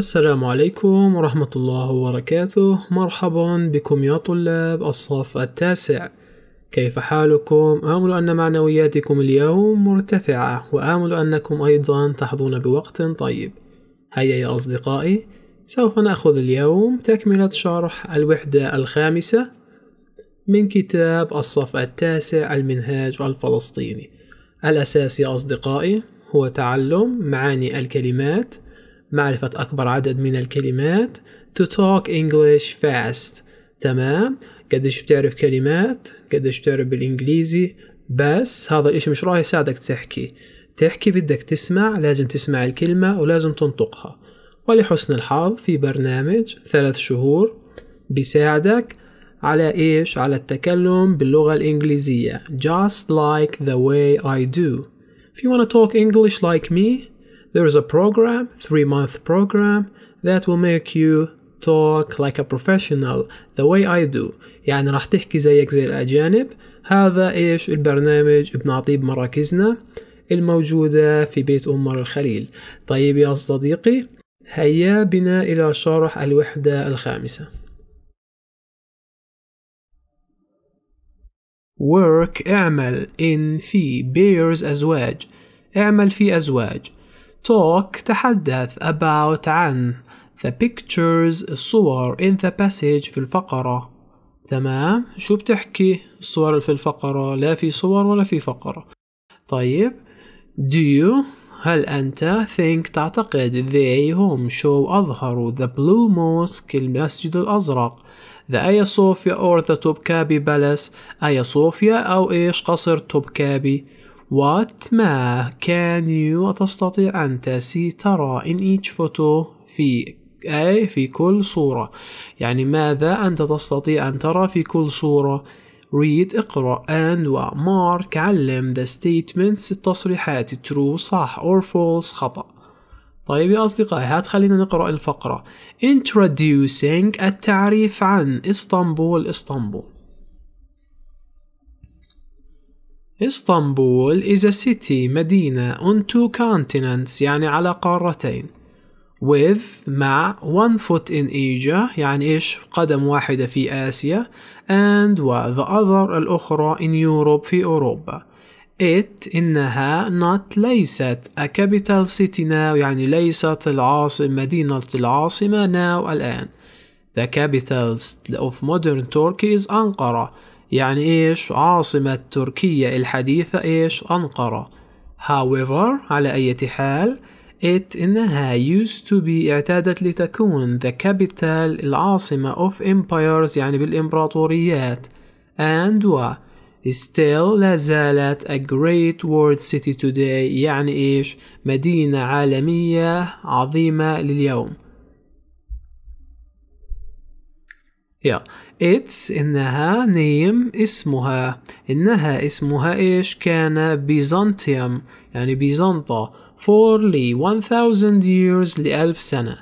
السلام عليكم ورحمة الله وبركاته مرحبا بكم يا طلاب الصف التاسع كيف حالكم؟ آمل أن معنوياتكم اليوم مرتفعة وآمل أنكم أيضا تحظون بوقت طيب هيا يا أصدقائي سوف نأخذ اليوم تكملة شرح الوحدة الخامسة من كتاب الصف التاسع المنهاج الفلسطيني الأساس يا أصدقائي هو تعلم معاني الكلمات معرفة أكبر عدد من الكلمات to talk English fast تمام قديش بتعرف كلمات قديش بتعرف بالإنجليزي بس هذا الإشي مش راح يساعدك تحكي تحكي بدك تسمع لازم تسمع الكلمة ولازم تنطقها ولحسن الحظ في برنامج ثلاث شهور بيساعدك على إيش؟ على التكلم باللغة الإنجليزية Just like the way I do If you wanna talk English like me there is a program, three month program, that will make you talk like a professional the way I do يعني راح تحكي زيك زي الأجانب هذا إيش البرنامج بنعطيه بمراكزنا الموجودة في بيت أمر الخليل طيب يا صديقي هيا بنا إلى شرح الوحدة الخامسة work اعمل in في bears أزواج اعمل في أزواج talk تحدث about عن the pictures الصور in the passage في الفقرة تمام شو بتحكي الصور في الفقرة لا في صور ولا في فقرة طيب do you هل أنت think تعتقد they هم show أظهروا the blue mosque المسجد الأزرق the آيا صوفيا or the Topkapi palace آيا صوفيا أو إيش قصر توبكابي What ما can you تستطيع أن تسي ترى in each photo في أي في كل صورة يعني ماذا أنت تستطيع أن ترى في كل صورة read اقرأ and و mark علم the statements التصريحات true صح or false خطأ طيب يا أصدقائي هات خلينا نقرأ الفقرة introducing التعريف عن اسطنبول اسطنبول اسطنبول is a city مدينة on two continents يعني على قارتين with مع one foot in Asia يعني إيش قدم واحدة في آسيا and the other الأخرى in Europe في أوروبا it إنها not ليست a capital city now يعني ليست العاصمة مدينة العاصمة now الآن the capital of modern Turkey is أنقرة يعني إيش عاصمة تركيا الحديثة إيش أنقرة however على أي حال it إنها used to be اعتادت لتكون the capital العاصمة of empires يعني بالإمبراطوريات and و still لا زالت a great world city today يعني إيش مدينة عالمية عظيمة لليوم yeah its إنها name اسمها إنها اسمها إيش كان بيزنطيوم يعني بيزنطة for لي 1000 years لألف سنة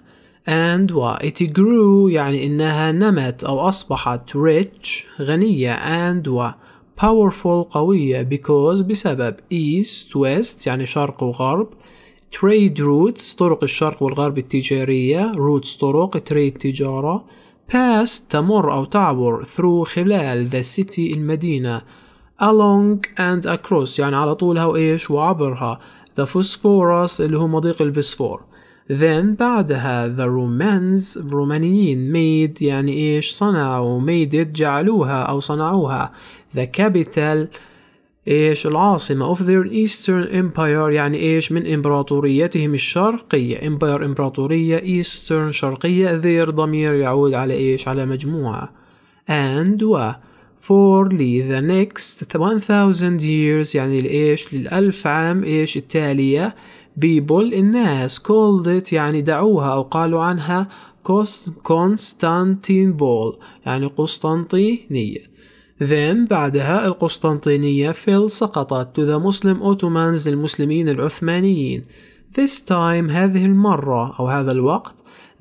and و it grew يعني إنها نمت أو أصبحت rich غنية and و powerful قوية because بسبب east west يعني شرق وغرب trade routes طرق الشرق والغرب التجارية routes طرق trade تجارة pass تمر أو تعبر through خلال the city المدينة along and across يعني على طولها وإيش وعبرها the phosphorus اللي هو مضيق البسفور then بعدها the Romans الرومانيين made يعني إيش صنعوا made it جعلوها أو صنعوها the capital ايش العاصمة of their eastern empire يعني ايش من امبراطوريتهم الشرقية empire امبراطورية eastern شرقية their ضمير يعود على ايش على مجموعة and و for لي the next 1000 years يعني لإيش للألف عام إيش التالية people الناس called it يعني دعوها أو قالوا عنها كونستانتينبول يعني قسطنطينية Then بعدها القسطنطينية فيل سقطت to the Muslim Ottomans للمسلمين العثمانيين this time هذه المرة أو هذا الوقت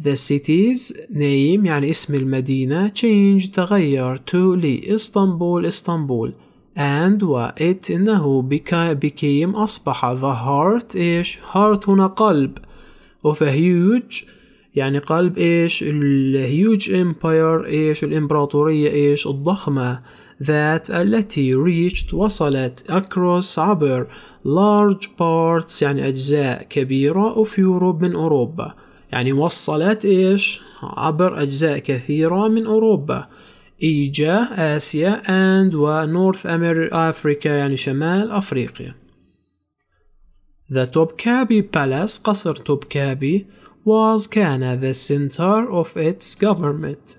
the city's name يعني اسم المدينة change تغير to لإسطنبول إسطنبول and و it إنه became أصبح the heart إيش heart هنا قلب of a huge يعني قلب إيش ال huge empire إيش الإمبراطورية إيش الضخمة that التي reached وصلت across عبر large parts يعني أجزاء كبيرة of Europe من أوروبا يعني وصلت إيش عبر أجزاء كثيرة من أوروبا إيجا آسيا and ونورث أفريكا يعني شمال أفريقيا The Topkapi Palace قصر توبكابي was كان the center of its government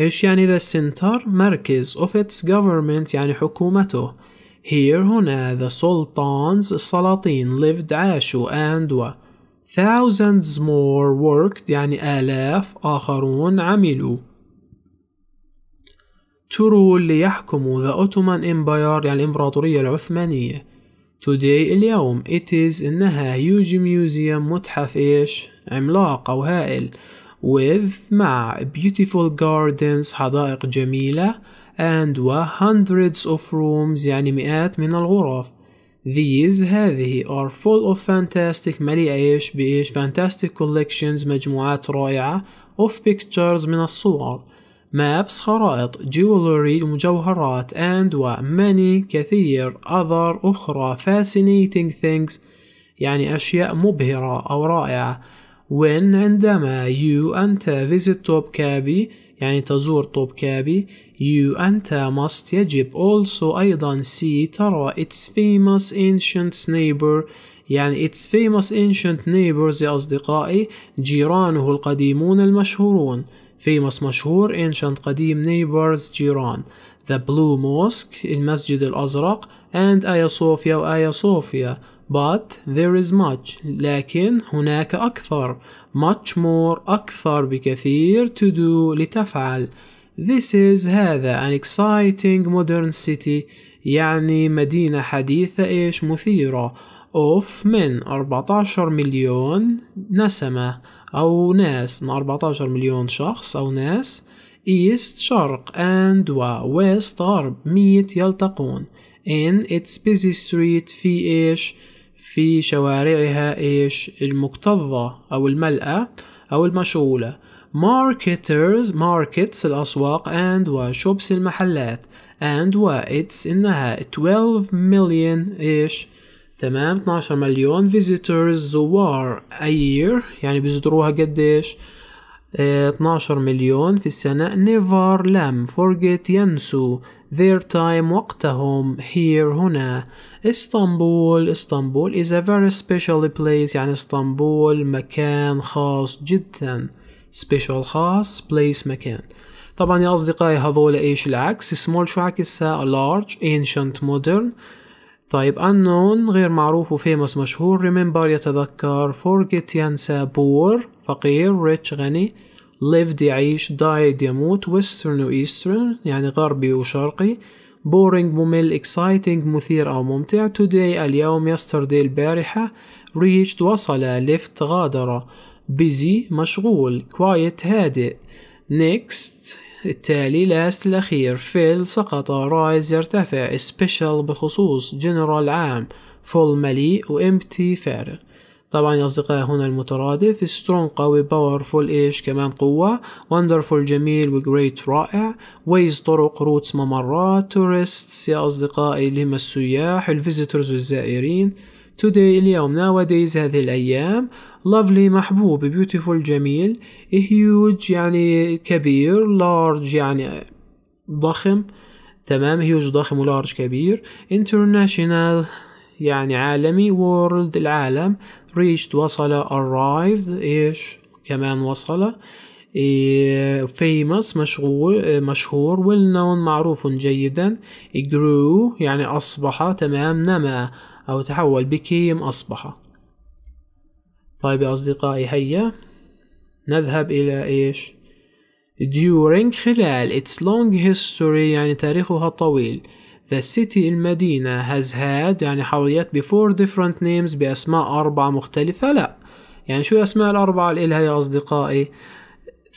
إيش يعني the center مركز of its government يعني حكومته Here هنا the sultans السلاطين lived عاشوا and و thousands more worked يعني آلاف آخرون عملوا to rule ليحكموا the Ottoman Empire يعني الإمبراطورية العثمانية today اليوم it is إنها huge museum متحف إيش عملاق أو هائل with مع beautiful gardens حدائق جميلة and و hundreds of rooms يعني مئات من الغرف These هذه are full of fantastic مليئة إيش بإيش fantastic collections مجموعات رائعة of pictures من الصور maps خرائط jewelry مجوهرات and و many كثير other أخرى fascinating things يعني أشياء مبهرة أو رائعة when عندما you أنت visit كابي يعني تزور كابي you أنت must يجب also أيضا see ترى its famous ancient neighbor يعني its famous ancient neighbors يا أصدقائي جيرانه القديمون المشهورون famous مشهور ancient قديم neighbors جيران the blue mosque المسجد الأزرق and آيا صوفيا وآيا صوفيا but there is much لكن هناك أكثر much more أكثر بكثير to do لتفعل This is هذا an exciting modern city يعني مدينة حديثة إيش مثيرة of من 14 مليون نسمة أو ناس من 14 مليون شخص أو ناس east شرق and west غرب ميت يلتقون in its busy street في إيش في شوارعها إيش المكتظة أو الملأة أو المشغولة ماركترز ماركتس الأسواق اند وشوبس المحلات اند و اتس إنها 12 مليون إيش تمام 12 مليون فيزيتورز زوار اير يعني بيزوروها قديش اه 12 مليون في السنة نيفر لم فورجيت ينسوا their time وقتهم here هنا اسطنبول اسطنبول is a very special place يعني اسطنبول مكان خاص جدا special خاص place مكان طبعا يا أصدقائي هذول إيش العكس small شو عكسها large ancient modern طيب unknown غير معروف وفيموس مشهور remember يتذكر forget ينسى poor فقير rich غني lived يعيش died يموت western و eastern يعني غربي وشرقي boring ممل exciting مثير أو ممتع today اليوم yesterday البارحة reached وصل left غادر busy مشغول quiet هادئ next التالي last الأخير fail سقط rise يرتفع special بخصوص general عام full مليء و empty فارغ طبعا يا أصدقائي هنا المترادف سترونج قوي باورفول إيش كمان قوة وندرفول جميل وجريت رائع ويز طرق روتس ممرات تورستس يا أصدقائي اللي هم السياح الفيزيتورز والزائرين today اليوم ناو دايز هذه الأيام lovely محبوب beautiful جميل huge يعني كبير large يعني ضخم تمام huge ضخم ولارج كبير international يعني عالمي world العالم reached وصل arrived ايش كمان وصل إيه، famous مشغول مشهور well known معروف جيدا grew يعني أصبح تمام نما أو تحول became أصبح طيب يا أصدقائي هيا نذهب إلى إيش during خلال its long history يعني تاريخها طويل The city المدينة has had يعني حظيت بفور different names بأسماء أربعة مختلفة لا يعني شو الأسماء الأربعة اللي إلها يا أصدقائي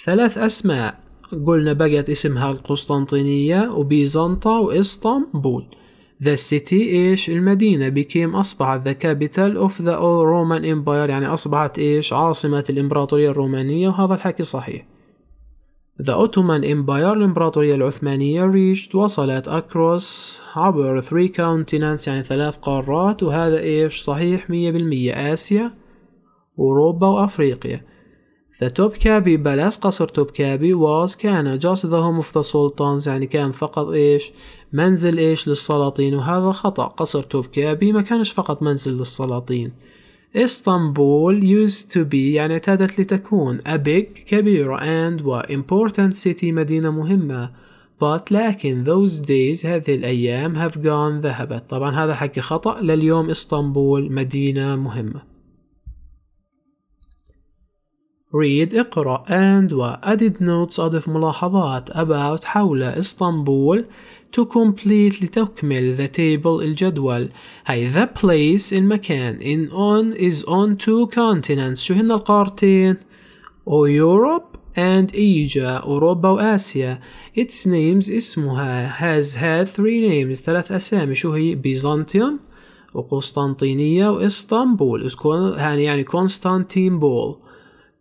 ثلاث أسماء قلنا بقت اسمها القسطنطينية وبيزنطة وإسطنبول The city إيش المدينة became أصبحت the capital of the Roman Empire يعني أصبحت إيش عاصمة الإمبراطورية الرومانية وهذا الحكي صحيح The Ottoman Empire الإمبراطورية العثمانية reached وصلت across عبر three continents يعني ثلاث قارات وهذا إيش صحيح مية بالمية آسيا أوروبا وأفريقيا The Topkapi Palace قصر توبكابي was كان just the home of the sultans يعني كان فقط إيش منزل إيش للسلاطين وهذا خطأ قصر توبكابي ما كانش فقط منزل للسلاطين اسطنبول used to be يعني اعتادت لتكون a big كبيرة and و important city مدينة مهمة but لكن those days هذه الأيام have gone ذهبت طبعا هذا حكي خطأ لليوم اسطنبول مدينة مهمة read اقرأ and و added notes أضف ملاحظات about حول اسطنبول to complete لتكمل the table الجدول هاي the place المكان in on is on two continents شو هن القارتين أو Europe and Asia أوروبا وآسيا its names اسمها has had three names ثلاث أسامي شو هي بيزنطيوم وقسطنطينية وإسطنبول يعني, يعني كونستانتينبول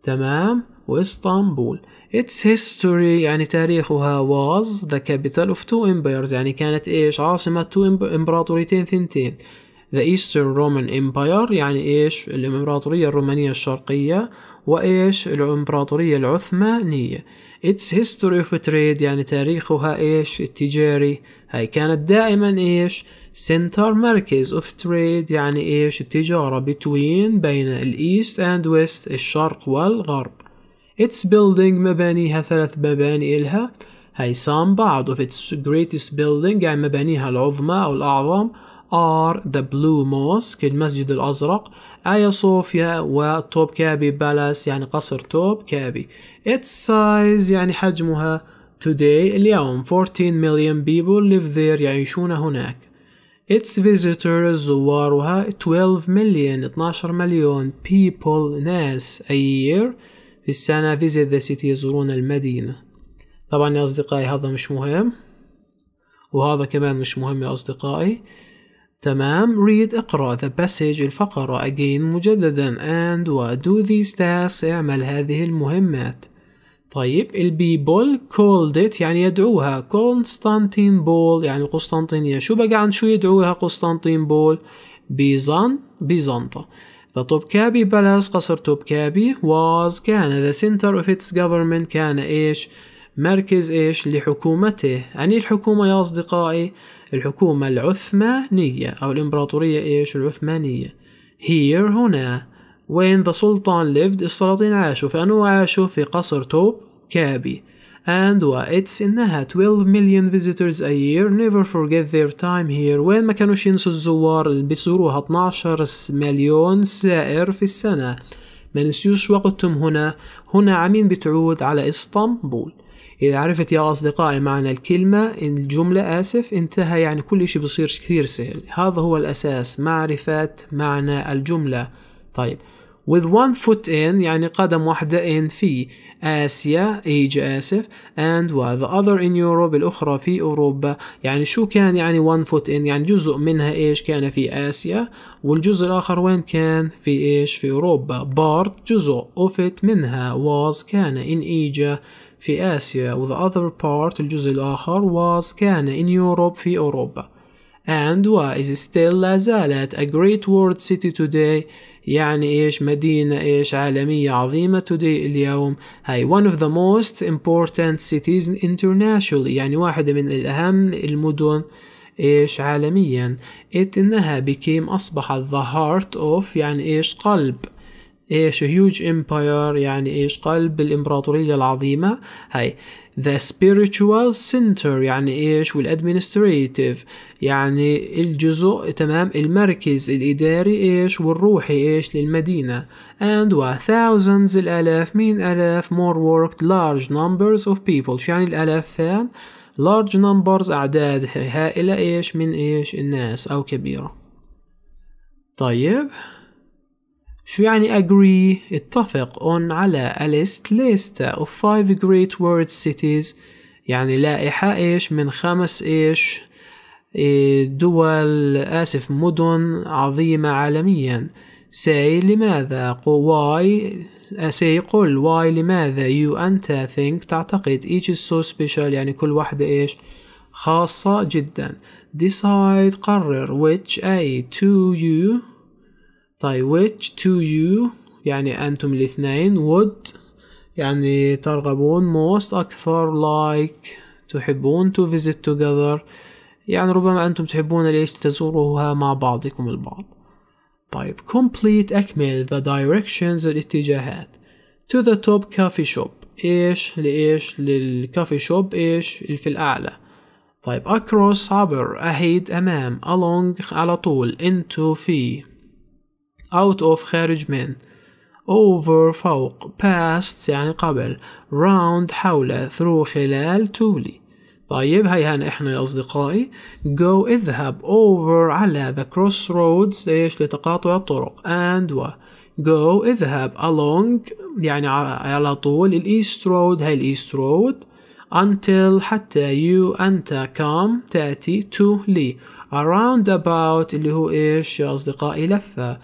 تمام وإسطنبول Its history يعني تاريخها was the capital of two empires يعني كانت إيش عاصمة two إمبراطوريتين ثنتين The Eastern Roman Empire يعني إيش الإمبراطورية الرومانية الشرقية وإيش الإمبراطورية العثمانية Its history of trade يعني تاريخها إيش التجاري هاي كانت دائما إيش center مركز of trade يعني إيش التجارة between بين الإيست and West الشرق والغرب Its building مبانيها ثلاث مباني إلها هاي سام بعض of its greatest building يعني مبانيها العظمى أو الأعظم are the blue mosque المسجد الأزرق آيا صوفيا و توب كابي بالاس يعني قصر توب كابي its size يعني حجمها today اليوم 14 million people live there يعيشون هناك its visitors زوارها 12 million 12 مليون people ناس a year This سنة visit the city يزورون المدينة طبعا يا أصدقائي هذا مش مهم وهذا كمان مش مهم يا أصدقائي تمام read اقرأ the passage الفقرة again مجددا and do these tasks اعمل هذه المهمات طيب ال people called it يعني يدعوها كونستانتين بول يعني قسطنطينية شو بقى عن شو يدعوها قسطنطين بول بيزان بيزنطة The Topkapi Palace قصر توبكابي was كان the center of its government كان إيش مركز إيش لحكومته يعني الحكومة يا أصدقائي الحكومة العثمانية أو الإمبراطورية إيش العثمانية here هنا وين the sultan lived السلاطين عاشوا فأنو عاشوا في قصر توب كابي and it's إنها 12 million visitors a year never forget their time here وين ما كانوش ينسوا الزوار اللي بيزوروها 12 مليون سائر في السنة ما نسيوش وقتهم هنا هنا عمين بتعود على اسطنبول إذا عرفت يا أصدقائي معنى الكلمة الجملة آسف انتهى يعني كل شيء بصير كثير سهل هذا هو الأساس معرفة معنى الجملة طيب with one foot in يعني قدم واحدة in في آسيا Asia آسف and the other in Europe الأخرى في أوروبا يعني شو كان يعني one foot in يعني جزء منها إيش كان في آسيا والجزء الآخر وين كان في إيش في أوروبا part جزء of it منها was كان in إيجا في آسيا و the other part الجزء الآخر was كان in Europe في أوروبا and was is still لا زالت a great world city today يعني ايش مدينة ايش عالمية عظيمة today اليوم هاي one of the most important cities internationally يعني واحدة من الأهم المدن ايش عالميا it انها became اصبحت the heart of يعني ايش قلب ايش huge empire يعني ايش قلب الامبراطورية العظيمة هاي the spiritual center يعني ايش والادمنستريتيف يعني الجزء تمام المركز الاداري ايش والروحي ايش للمدينه and و thousands الالاف مين الاف more worked large numbers of people شو يعني الالاف large numbers اعداد هائله ايش من ايش الناس او كبيره طيب شو يعني agree اتفق on على a list list of five great world cities يعني لائحة إيش من خمس إيش إيه، دول آسف مدن عظيمة عالميا say لماذا قو why say قل why لماذا you أنت think تعتقد each is so special يعني كل واحدة إيش خاصة جدا decide قرر which a to you طيب which to you يعني أنتم الاثنين would يعني ترغبون most أكثر like تحبون to visit together يعني ربما أنتم تحبون ليش تزوروها مع بعضكم البعض طيب complete أكمل the directions الاتجاهات to the top coffee shop إيش لإيش للكافي شوب إيش في الأعلى طيب across عبر ahead أمام along على طول into في out of خارج من over فوق past يعني قبل round حول through خلال تولي طيب هاي هيهن احنا يا اصدقائي go اذهب over على the crossroads ايش لتقاطع الطرق and و go اذهب along يعني على طول الايست road هاي الايست road until حتى you أنت come تأتي to لي around about اللي هو إيش يا أصدقائي لفة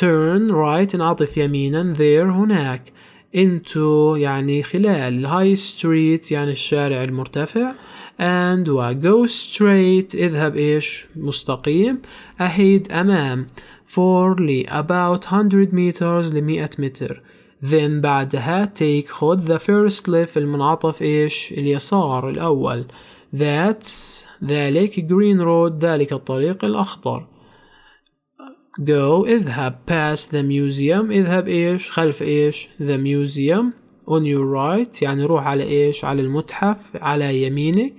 turn right انعطف يمينا there هناك into يعني خلال high street يعني الشارع المرتفع and و go straight اذهب ايش مستقيم ahead امام for لي about 100 meters 100 متر then بعدها take خذ the first left المنعطف ايش اليسار الاول that's ذلك green road ذلك الطريق الاخضر go اذهب past the museum اذهب ايش خلف ايش the museum on your right يعني روح على ايش على المتحف على يمينك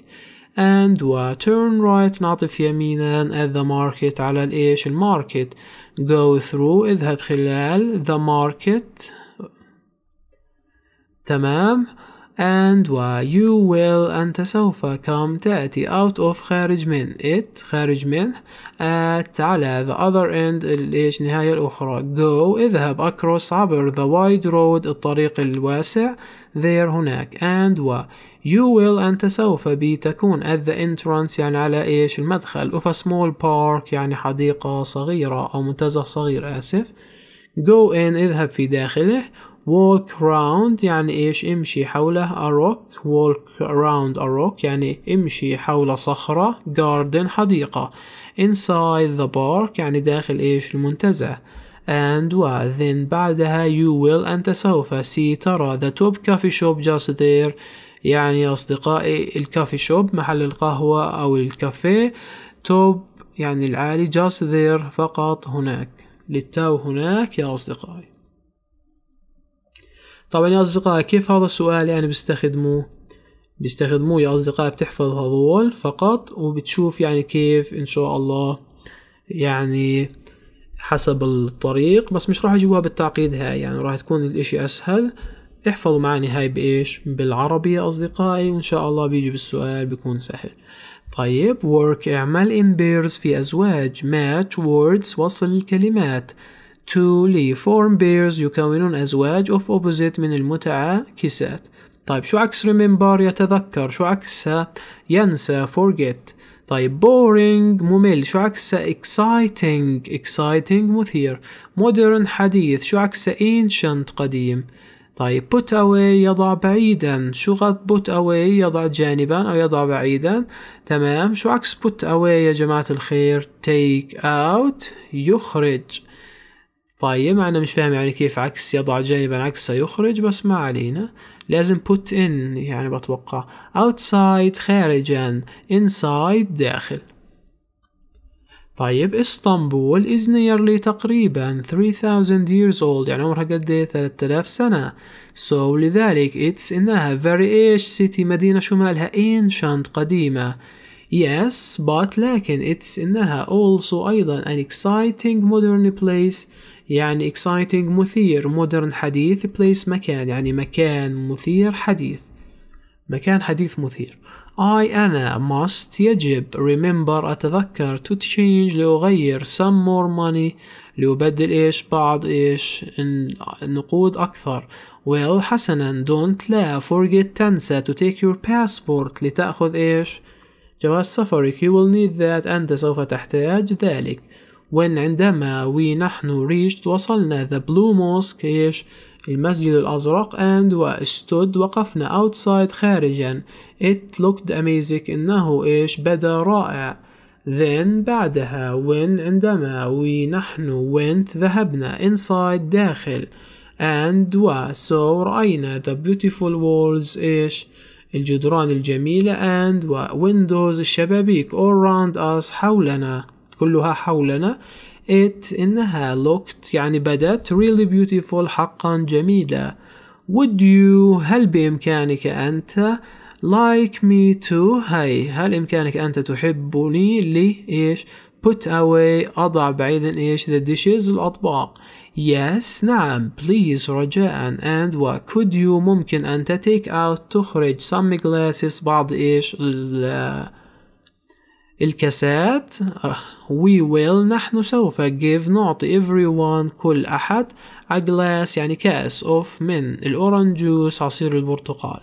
and و turn right نعطف يمينا at the market على الايش الماركت go through اذهب خلال the market تمام and و you will أنت سوف come تأتي out of خارج من it خارج من at على the other end ليش نهاية الأخرى go اذهب across عبر the wide road الطريق الواسع there هناك and و you will أنت سوف be تكون at the entrance يعني على إيش المدخل of a small park يعني حديقة صغيرة أو منتزه صغير آسف go in اذهب في داخله walk round يعني ايش امشي حوله a rock walk round a rock يعني امشي حول صخرة garden حديقة inside the park يعني داخل ايش المنتزه and then بعدها you will أنت سوف see ترى the top coffee shop just there يعني يا أصدقائي الكافي شوب محل القهوة أو الكافيه توب يعني العالي just there فقط هناك للتو هناك يا أصدقائي طبعا يا أصدقاء كيف هذا السؤال يعني بستخدموه بيستخدموه يا أصدقاء بتحفظ هذول فقط وبتشوف يعني كيف إن شاء الله يعني حسب الطريق بس مش راح اجيبها بالتعقيد هاي يعني راح تكون الإشي أسهل احفظوا معاني هاي بإيش بالعربي يا أصدقائي وإن شاء الله بيجي بالسؤال بيكون سهل طيب work اعمل in pairs في أزواج match words وصل الكلمات to ليفورم بيرز يكونون أزواج of opposite من المتعاكسات طيب شو عكس remember يتذكر شو عكسها ينسى forget طيب boring ممل شو عكسها exciting exciting مثير modern حديث شو عكسها ancient قديم طيب put away يضع بعيدا شو غلط put away يضع جانبا أو يضع بعيدا تمام شو عكس put away يا جماعة الخير take out يخرج طيب أنا مش فاهم يعني كيف عكس يضع جانبا عكس يخرج بس ما علينا لازم put in يعني بتوقع outside خارجا inside داخل طيب اسطنبول is nearly تقريبا 3000 years old يعني عمرها قد ايه 3000 سنة so لذلك it's انها very age city مدينة شمالها ancient قديمة Yes, but لكن it's إنها also أيضا an exciting modern place يعني exciting مثير modern حديث place مكان يعني مكان مثير حديث مكان حديث مثير I أنا must يجب remember أتذكر to change لأغير some more money لأبدل إيش بعض إيش النقود أكثر well حسنا don't لا forget تنسى to take your passport لتأخذ إيش جواز سفرك you will need that أنت سوف تحتاج ذلك when عندما we نحن reached وصلنا the blue mosque إيش المسجد الأزرق and stood وقفنا outside خارجا it looked amazing إنه إيش بدا رائع then بعدها when عندما we نحن went ذهبنا inside داخل and و so رأينا the beautiful walls إيش الجدران الجميلة and windows الشبابيك all round us حولنا كلها حولنا it إنها looked يعني بدت really beautiful حقا جميلة would you هل بإمكانك أنت like me to هاي هل إمكانك أنت تحبني لإيش put away أضع بعيدا إيش the dishes الأطباق Yes نعم please رجاء and what could you ممكن أن تتيك take out تخرج some glasses بعض إيش ال الكاسات we will نحن سوف give نعطي everyone كل أحد a glass يعني كأس of من الأورانج جوس عصير البرتقال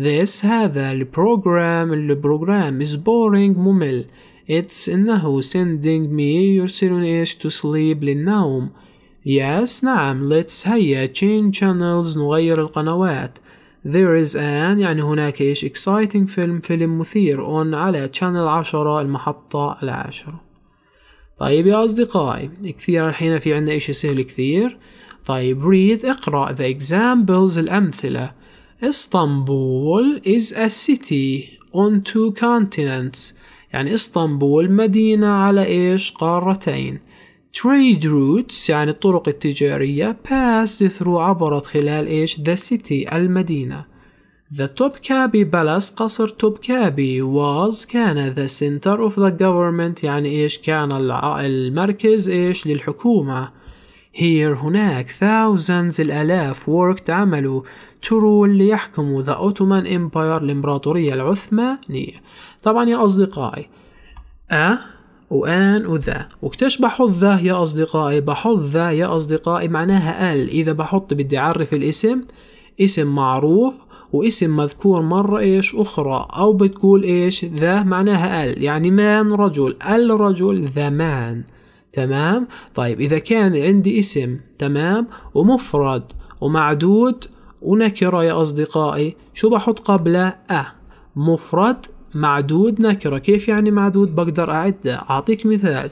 this هذا البروجرام البروجرام is boring ممل it's إنه sending me يرسلني إيش to sleep للنوم Yes, نعم. Let's هيا change channels نغير القنوات. There is an يعني هناك إيش exciting film فيلم مثير on على channel عشرة المحطة العاشرة. طيب يا أصدقائي كثير الحين في عندنا إشي سهل كثير طيب read اقرأ the examples الأمثلة اسطنبول is a city on two continents يعني اسطنبول مدينة على إيش قارتين trade routes يعني الطرق التجارية passed through عبرت خلال إيش the city المدينة The Topkapi Palace قصر توبكابي was كان the center of the government يعني إيش كان المركز إيش للحكومة Here هناك thousands الآلاف worked عملوا to rule ليحكموا the Ottoman Empire الإمبراطورية العثمانية طبعا يا أصدقائي أه وان وذا وكتش بحط ذا يا اصدقائي بحط ذا يا اصدقائي معناها ال اذا بحط بدي اعرف الاسم اسم معروف واسم مذكور مرة إيش أخرى أو بتقول إيش ذا معناها ال يعني مان رجل الرجل ذا مان تمام طيب إذا كان عندي اسم تمام ومفرد ومعدود ونكرة يا أصدقائي شو بحط قبله أ مفرد معدود نكرة كيف يعني معدود بقدر اعده أعطيك مثال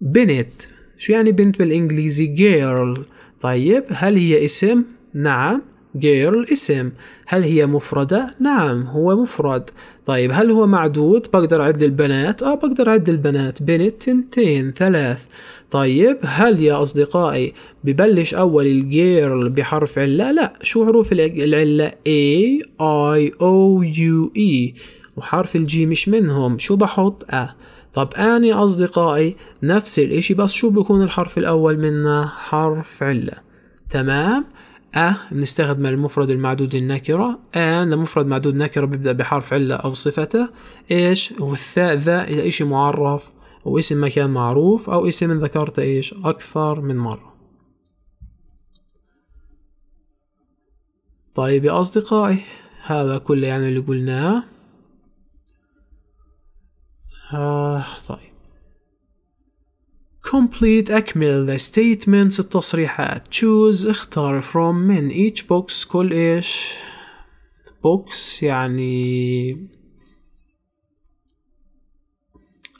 بنت شو يعني بنت بالإنجليزي girl طيب هل هي اسم نعم جيرل اسم هل هي مفردة؟ نعم هو مفرد طيب هل هو معدود؟ بقدر أعد البنات؟ آه بقدر أعد البنات بنت تنتين ثلاث طيب هل يا أصدقائي ببلش أول الجيرل بحرف علة؟ لا شو حروف العلة؟ A I O U E وحرف الجي مش منهم شو بحط أ طب أنا أصدقائي نفس الإشي بس شو بكون الحرف الأول منا حرف علة تمام أه بنستخدم المفرد المعدود النكرة أن لمفرد معدود نكرة بيبدأ بحرف علة أو صفته إيش والثاء ذا إذا إشي معرف واسم مكان معروف أو اسم ذكرته إيش أكثر من مرة طيب يا أصدقائي هذا كل يعني اللي قلناه آه طيب complete أكمل the statements التصريحات choose اختار from من each box كل إيش box يعني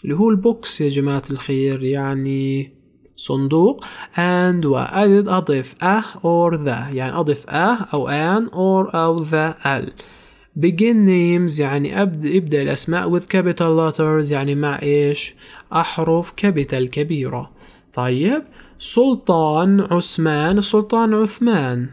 اللي هو البوكس يا جماعة الخير يعني صندوق and و أضف a أه، or the يعني أضف a أه أو an or أو the ال begin names يعني أبدأ, ابدأ الأسماء with capital letters يعني مع إيش أحرف كابيتال كبيرة طيب سلطان عثمان سلطان عثمان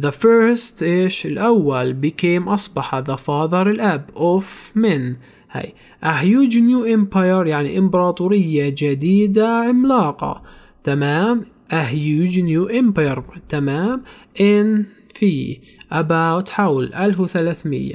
The first إيش الأول became أصبح the father الأب of men هاي a huge new empire يعني إمبراطورية جديدة عملاقة تمام a huge new empire تمام in في about حول 1300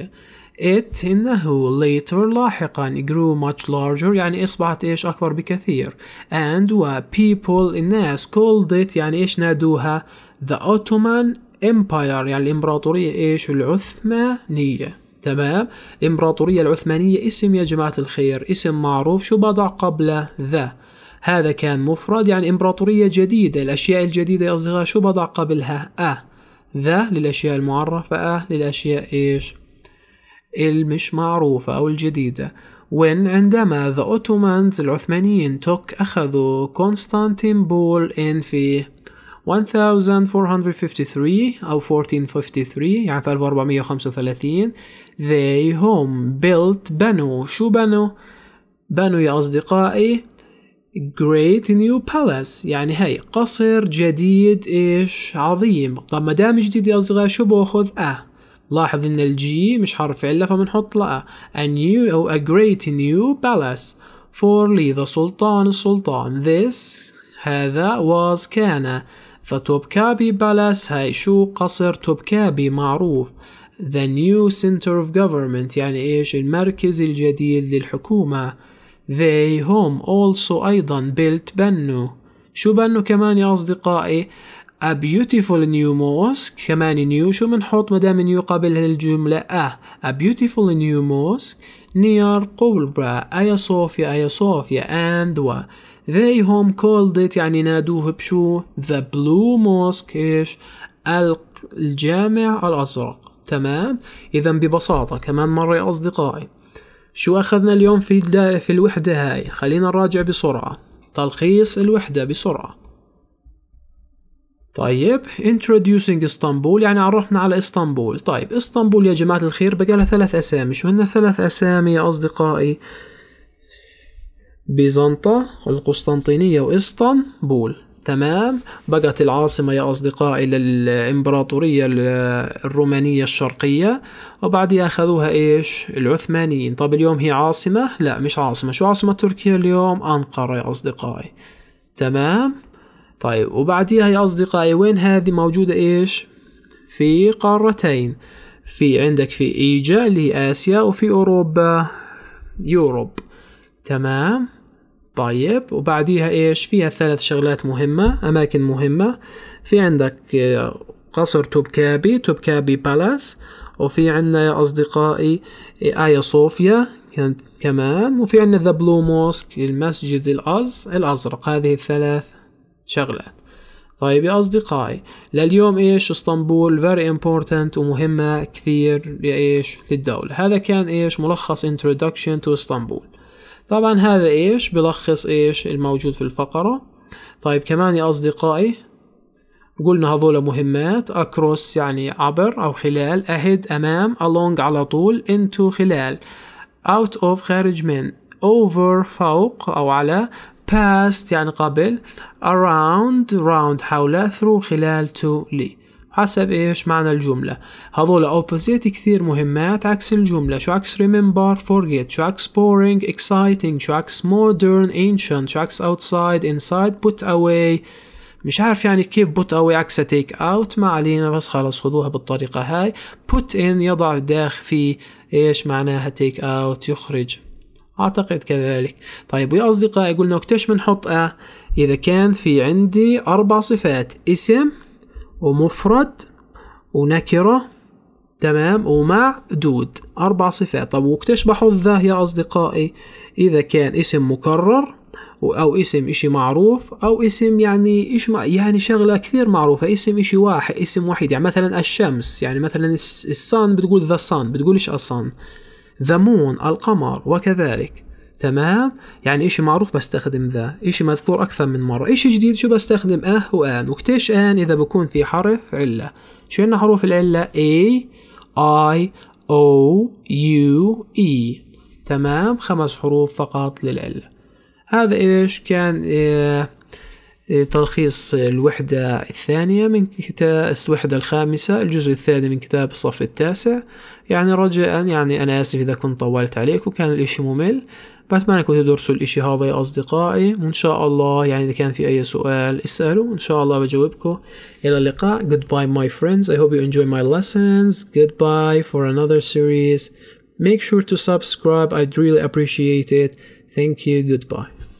it إنه later لاحقا grew much larger يعني أصبحت إيش أكبر بكثير and و people الناس called it يعني إيش نادوها the Ottoman Empire يعني الإمبراطورية إيش العثمانية تمام الإمبراطورية العثمانية اسم يا جماعة الخير اسم معروف شو بضع قبل ذا هذا كان مفرد يعني إمبراطورية جديدة الأشياء الجديدة يا أصدقاء شو بضع قبلها أ ذا للأشياء المعرفة أه للأشياء إيش المش معروفة أو الجديدة when عندما the Ottomans العثمانيين took أخذوا كونستانتينبول إن في 1453 أو 1453 يعني في 1435 they هم built بنوا شو بنوا؟ بنوا يا أصدقائي Great New Palace يعني هاي قصر جديد إيش عظيم طب ما دام جديد يا أصدقائي شو باخذ أه لاحظ إن الجي مش حرف علة فبنحط لا أه A new أو a great new palace for لي ذا سلطان السلطان this هذا was كان فتوبكابي بالاس هاي شو قصر توبكابي معروف the new center of government يعني ايش المركز الجديد للحكومة They هم also أيضا built بنوا شو بنوا كمان يا أصدقائي A beautiful new mosque كمان new شو بنحط مدام new قبلها الجملة أه A beautiful new mosque near قبرى أيا صوفيا أيا صوفيا and و they هم called it يعني نادوه بشو the blue mosque إيش الجامع الأزرق تمام إذا ببساطة كمان مرة يا أصدقائي شو أخذنا اليوم في, في الوحدة هاي خلينا نراجع بسرعة تلخيص الوحدة بسرعة طيب introducing اسطنبول يعني عرفنا على اسطنبول طيب اسطنبول يا جماعة الخير بقى لها ثلاث أسامي شو هن ثلاث أسامي يا أصدقائي بيزنطة القسطنطينية واسطنبول تمام بقت العاصمة يا أصدقائي للإمبراطورية الرومانية الشرقية وبعدها أخذوها إيش العثمانيين طب اليوم هي عاصمة لا مش عاصمة شو عاصمة تركيا اليوم أنقرة يا أصدقائي تمام طيب وبعديها يا أصدقائي وين هذه موجودة إيش في قارتين في عندك في إيجا اللي هي آسيا وفي أوروبا يوروب تمام طيب وبعديها ايش فيها ثلاث شغلات مهمة اماكن مهمة في عندك آه، قصر توبكابي توبكابي بالاس وفي عندنا يا أصدقائي آه، آيا صوفيا كانت كمان وفي عندنا ذا بلو موسك المسجد الأز الأزرق هذه الثلاث شغلات طيب يا أصدقائي لليوم إيش اسطنبول فيري امبورتنت ومهمة كثير لإيش للدولة هذا كان إيش ملخص انترودكشن تو اسطنبول طبعا هذا ايش بلخص ايش الموجود في الفقرة طيب كمان يا أصدقائي قلنا هذول مهمات across يعني عبر أو خلال ahead أمام along على طول into خلال out of خارج من over فوق أو على past يعني قبل around round حوله through خلال to لي حسب ايش معنى الجملة هذول opposite كثير مهمات عكس الجملة شو عكس remember forget شو عكس boring exciting شو عكس modern ancient شو عكس outside inside put away مش عارف يعني كيف put away عكس take out ما علينا بس خلص خذوها بالطريقة هاي put in يضع داخل في ايش معناها take out يخرج اعتقد كذلك طيب ويا اصدقائي قلنا وقتيش بنحط اه اذا كان في عندي اربع صفات اسم ومفرد ونكرة تمام ومعدود أربع صفات طب وبتشبحوا الذا يا أصدقائي إذا كان اسم مكرر أو اسم إشي معروف أو اسم يعني إيش يعني شغلة كثير معروفة اسم إشي واحد اسم وحيد يعني مثلا الشمس يعني مثلا الصان بتقول ذا بتقول بتقولش الصن ذا مون القمر وكذلك تمام يعني إشي معروف بستخدم ذا إشي مذكور أكثر من مرة إشي جديد شو بستخدم أه وآن وكتيش آن إذا بكون في حرف علة شو عندنا حروف العلة A I O U E تمام خمس حروف فقط للعلة هذا إيش كان آه، آه، تلخيص الوحدة الثانية من كتاب الوحدة الخامسة الجزء الثاني من كتاب الصف التاسع يعني رجاء يعني أنا آسف إذا كنت طولت عليك وكان الإشي ممل وأتمنى كنتوا تدرسوا الإشي هذا يا أصدقائي وإن شاء الله يعني إذا كان في أي سؤال اسألوا وإن شاء الله بجاوبكم إلى اللقاء goodbye my friends I hope you enjoy my lessons goodbye for another series make sure to subscribe I'd really appreciate it thank you goodbye